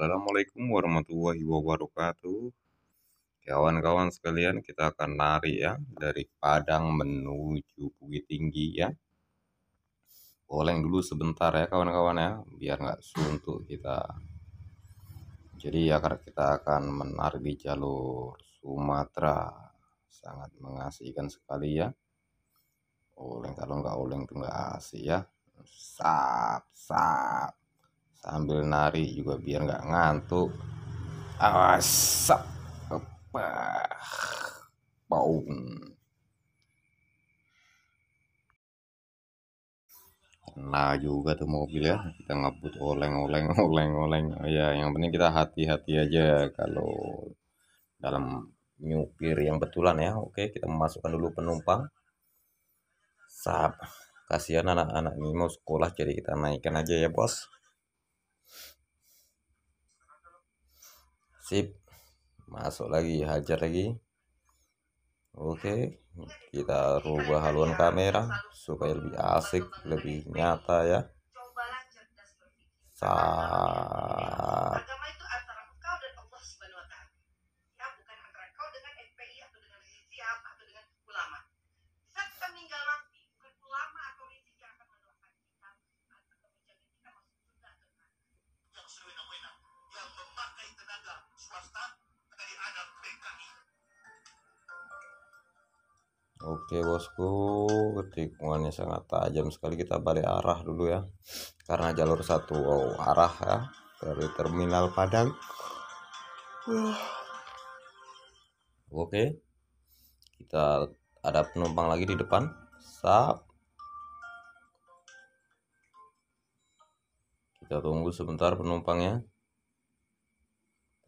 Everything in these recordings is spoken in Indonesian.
Assalamualaikum warahmatullahi wabarakatuh. Kawan-kawan sekalian, kita akan lari ya dari Padang menuju Bukit Tinggi ya. Oleng dulu sebentar ya kawan-kawan ya, biar nggak suntuk kita. Jadi ya kita akan menarik di jalur Sumatera. Sangat mengasihkan sekali ya. Oleng kalau nggak oleng tuh nggak asik ya. Sap, sap sambil nari juga biar nggak ngantuk asap apa bau nah juga tuh mobil ya kita ngebut oleng oleng oleng oleng Oh ya yang penting kita hati-hati aja kalau dalam nyupir yang betulan ya oke kita memasukkan dulu penumpang sab kasihan anak-anak ini mau sekolah jadi kita naikkan aja ya bos sip masuk lagi hajar lagi oke kita rubah haluan kamera supaya lebih asik lebih nyata ya Sa. Oke bosku, tikungannya sangat tajam sekali. Kita balik arah dulu ya, karena jalur satu Wow, oh, arah ya dari terminal Padang. Oke, kita ada penumpang lagi di depan. Sap. Kita tunggu sebentar penumpangnya.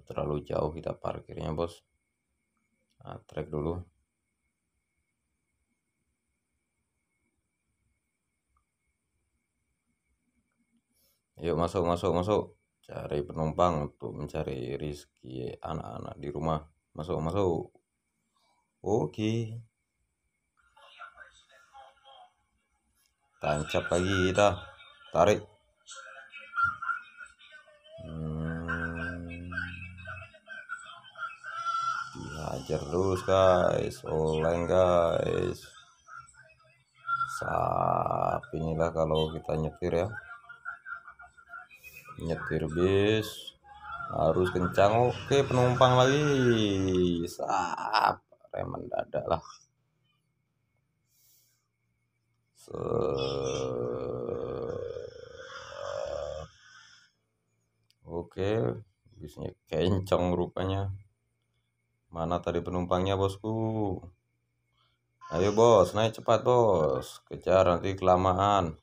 Terlalu jauh kita parkirnya bos. Nah, trek dulu. yuk masuk masuk masuk cari penumpang untuk mencari rezeki anak-anak di rumah masuk masuk oke tancap lagi kita tarik hmm. hajar dulu terus guys oleng guys saat inilah kalau kita nyetir ya nyetir bis harus kencang oke penumpang lagi sap rem mendadak lah Se oke bisnya kencang rupanya mana tadi penumpangnya bosku ayo bos naik cepat bos kejar nanti kelamaan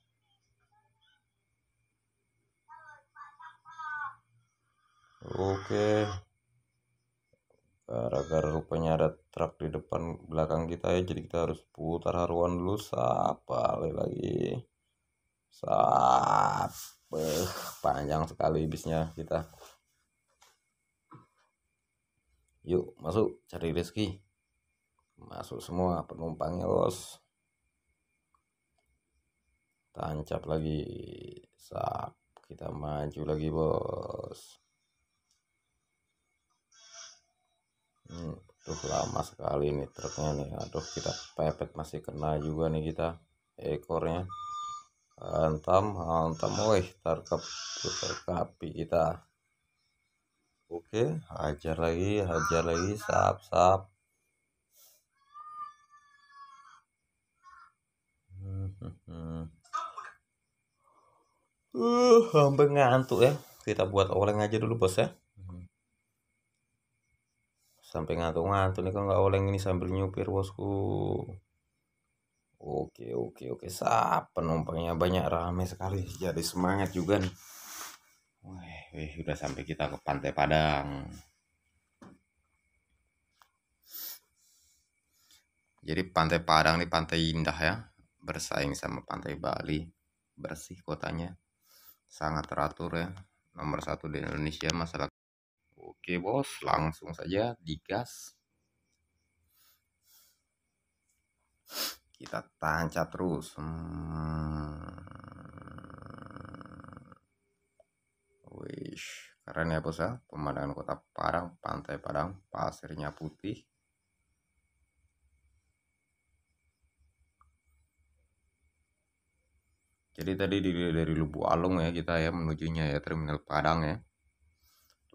Oke. Gara-gara rupanya ada truk di depan belakang kita ya, jadi kita harus putar haruan dulu. Sapa lagi. Sap. panjang sekali bisnya kita. Yuk, masuk cari rezeki. Masuk semua penumpangnya, Bos. Tancap lagi. Sap. Kita maju lagi, Bos. hmm, tuh lama sekali nih truknya nih aduh kita pepet masih kena juga nih kita ekornya hantam hantam woi tarkap putar kita oke hajar lagi hajar lagi sap sap uh hampir ngantuk ya kita buat oleng aja dulu bos ya sampai ngantuk-ngantuk nih kalau nggak oleng ini sambil nyupir bosku oke oke oke sah penumpangnya banyak rame sekali jadi semangat juga nih Wih, wih, udah sampai kita ke Pantai Padang. Jadi Pantai Padang ini pantai indah ya, bersaing sama Pantai Bali, bersih kotanya, sangat teratur ya. Nomor satu di Indonesia masalah Oke bos, langsung saja digas. Kita tancap terus. Hmm. Wish, keren ya bos ya. Pemandangan kota Padang, pantai Padang, pasirnya putih. Jadi tadi dari, dari Lubu Alung ya kita ya menujunya ya Terminal Padang ya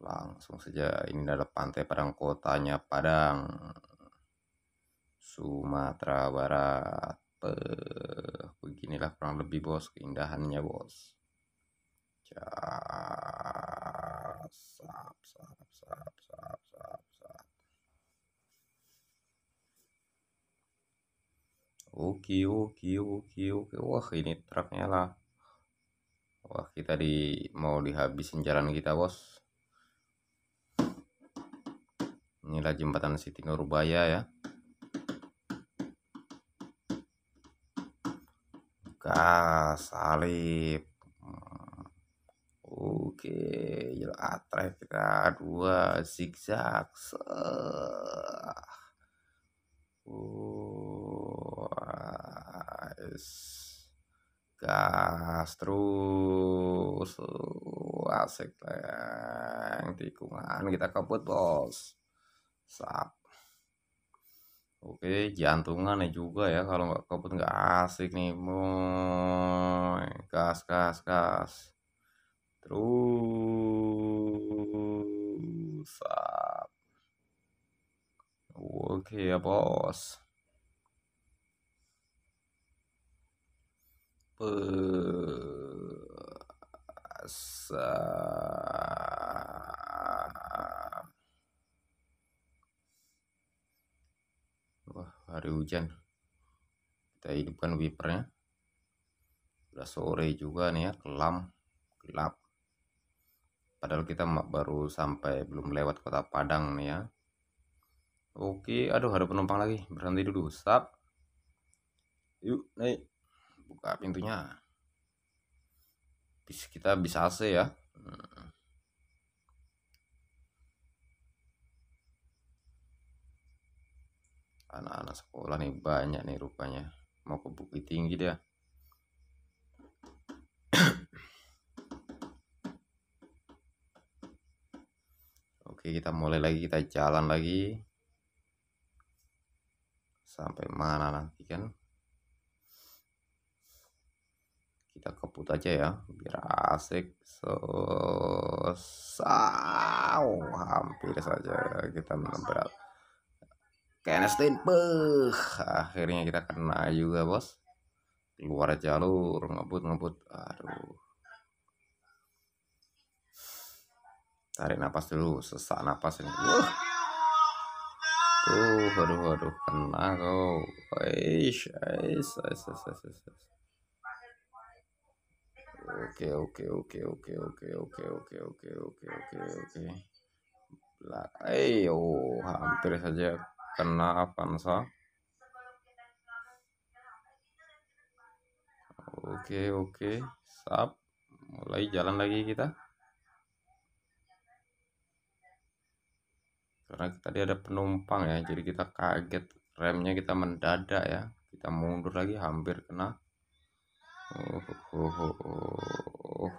langsung saja ini adalah pantai Padang kotanya Padang Sumatera Barat Beuh, beginilah kurang lebih bos keindahannya bos Oke, oke, oke, oke. Wah, ini truknya lah. Wah, kita di mau dihabisin jalan kita, Bos. inilah jembatan Siti Nurbaya ya gas salib oke jalan kita dua zigzag Oh, gas terus uh, asik leng tikungan kita kabut bos Sap. Oke, jantungan juga ya kalau nggak kebut nggak asik nih, boy. Gas, gas, gas. Terus, sap. Oke ya bos. Pesap. hari hujan kita hidupkan wipernya udah sore juga nih ya kelam gelap padahal kita baru sampai belum lewat kota Padang nih ya oke aduh ada penumpang lagi berhenti dulu stop yuk naik buka pintunya bis kita bisa AC ya hmm. anak-anak sekolah nih banyak nih rupanya mau ke bukit tinggi dia oke kita mulai lagi kita jalan lagi sampai mana nanti kan kita keput aja ya biar asik so saw hampir saja kita menabrak kayak Einstein beuh akhirnya kita kena juga bos keluar jalur ngebut ngebut aduh tarik napas dulu sesak napas ini wah tuh aduh aduh kena kau aish, aish, aish, aish, aish. Oke, oke, oke, oke, oke, oke, oke, oke, oke, oke, oke. Lah, eh, hampir saja kena Avanza oke oke sap mulai jalan lagi kita karena tadi ada penumpang ya jadi kita kaget remnya kita mendadak ya kita mundur lagi hampir kena oh, oh, oh, oh.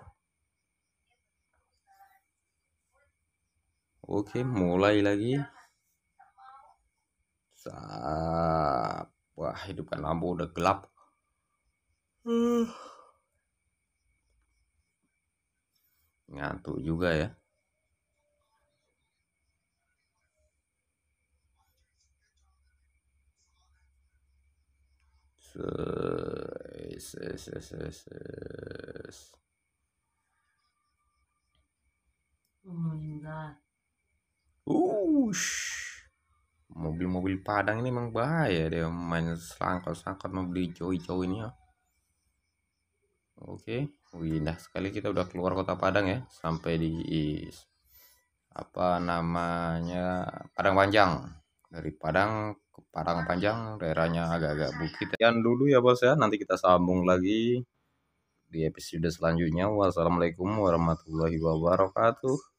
oke mulai lagi Sap. Wah, hidupkan lampu udah gelap. Ngantuk juga ya. Ses, ses, ses, ses. Padang ini memang bahaya dia main selangkot-selangkot membeli jauh-jauh ini ya. Oke, nah sekali kita udah keluar kota Padang ya, sampai di apa namanya Padang Panjang. Dari Padang ke Padang Panjang, daerahnya agak-agak bukit. Sekian dulu ya bos ya, nanti kita sambung lagi di episode selanjutnya. Wassalamualaikum warahmatullahi wabarakatuh.